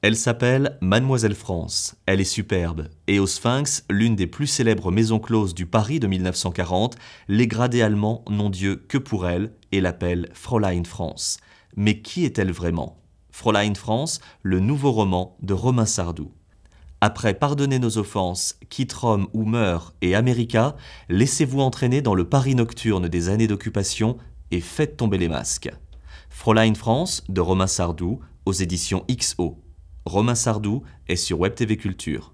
Elle s'appelle Mademoiselle France. Elle est superbe. Et au Sphinx, l'une des plus célèbres maisons closes du Paris de 1940, les gradés allemands n'ont Dieu que pour elle et l'appellent Fräulein France. Mais qui est-elle vraiment Fräulein France, le nouveau roman de Romain Sardou. Après Pardonnez nos offenses, Quitte Rome ou meurt et America, laissez-vous entraîner dans le Paris nocturne des années d'occupation et faites tomber les masques. Fräulein France de Romain Sardou aux éditions XO. Romain Sardou est sur Web TV Culture.